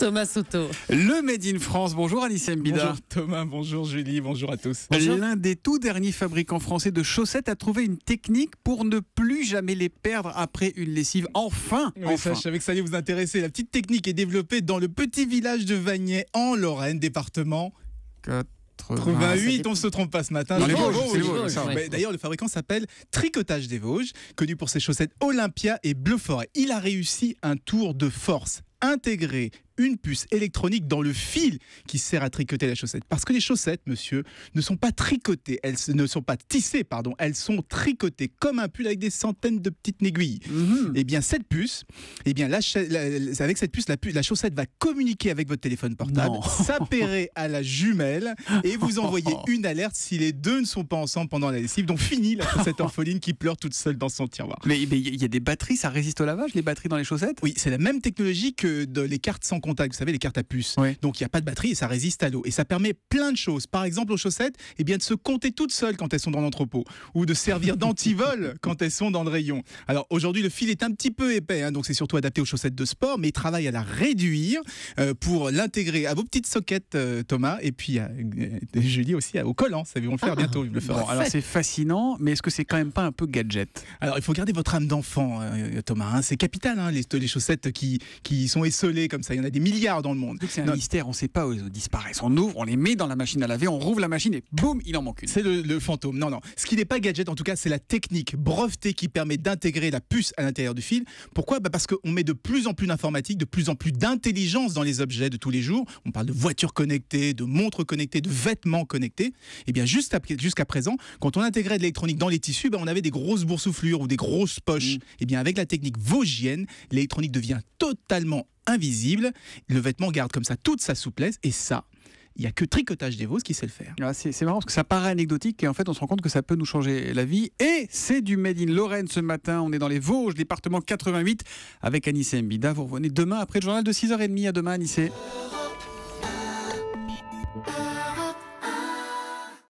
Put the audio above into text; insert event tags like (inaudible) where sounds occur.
Thomas Souto. Le Made in France. Bonjour Alice Mbida. Bonjour Thomas, bonjour Julie, bonjour à tous. L'un des tout derniers fabricants français de chaussettes a trouvé une technique pour ne plus jamais les perdre après une lessive. Enfin, enfin. je savais que ça allait vous intéresser. La petite technique est développée dans le petit village de Vagney en Lorraine, département 88, on se trompe pas ce matin. D'ailleurs, le fabricant s'appelle Tricotage des Vosges, connu pour ses chaussettes Olympia et Bleu Forêt. Il a réussi un tour de force intégré une puce électronique dans le fil qui sert à tricoter la chaussette. Parce que les chaussettes, monsieur, ne sont pas tricotées, elles ne sont pas tissées, pardon, elles sont tricotées comme un pull avec des centaines de petites aiguilles. Mhm. Et eh bien cette puce, et eh bien la, avec cette puce la, la, chaussette va communiquer avec votre téléphone portable, s'appairer à la jumelle et vous envoyer (laughs) une alerte si les deux ne sont pas ensemble pendant la lessive. Donc fini la chaussette (laughs) orpheline qui pleure toute seule dans son tiroir. Mais il y a des batteries, ça résiste au lavage, les batteries dans les chaussettes Oui, c'est la même technologie que dans les cartes sans vous savez, les cartes à puce. Donc il n'y a pas de batterie et ça résiste à l'eau. Et ça permet plein de choses. Par exemple, aux chaussettes, eh bien, de se compter toutes seules quand elles sont dans l'entrepôt ou de servir d'antivol (laughs) quand elles sont dans le rayon. Alors aujourd'hui, le fil est un petit peu épais, hein, donc c'est surtout adapté aux chaussettes de sport, mais il travaille à la réduire euh, pour l'intégrer à vos petites soquettes, euh, Thomas, et puis euh, (laughs) Julie aussi à, au collant. Ça, ils vont le faire ah. bientôt. Ils le bah, alors c'est fascinant, mais est-ce que c'est quand même pas un peu gadget Alors il faut garder votre âme d'enfant, Thomas. Hein. c'est capital, hein, les, les chaussettes qui, qui sont esselées comme ça. Il des milliards dans le monde. C'est un mystère, on ne sait pas où ils disparaissent. On ouvre, on les met dans la machine à laver, on rouvre la machine et boum, il en manque une. C'est le, fantôme. Non, non. Ce qui n'est pas gadget, en tout cas, c'est la technique brevetée qui permet d'intégrer la puce à l'intérieur du fil. Pourquoi bah Parce qu'on met de plus en plus d'informatique, de plus en plus d'intelligence dans les objets de tous les jours. On parle de voitures connectées, de montres connectées, de vêtements connectés. Et eh bien, juste jusqu'à présent, quand on intégrait de l'électronique dans les tissus, bah, on avait des grosses boursouflures ou des grosses poches. Mm. Et eh bien, avec la technique vosgienne, l'électronique devient totalement invisible. Le vêtement garde comme ça toute sa souplesse et ça, il n'y a que Tricotage des Vosges qui sait le faire. Ah, c'est marrant parce que ça paraît anecdotique et en fait on se rend compte que ça peut nous changer la vie. Et c'est du Made in Lorraine ce matin. On est dans les Vosges, département 88, avec Anissé Mbida. Vous revenez demain après le journal de 6h30. À demain, Anissé.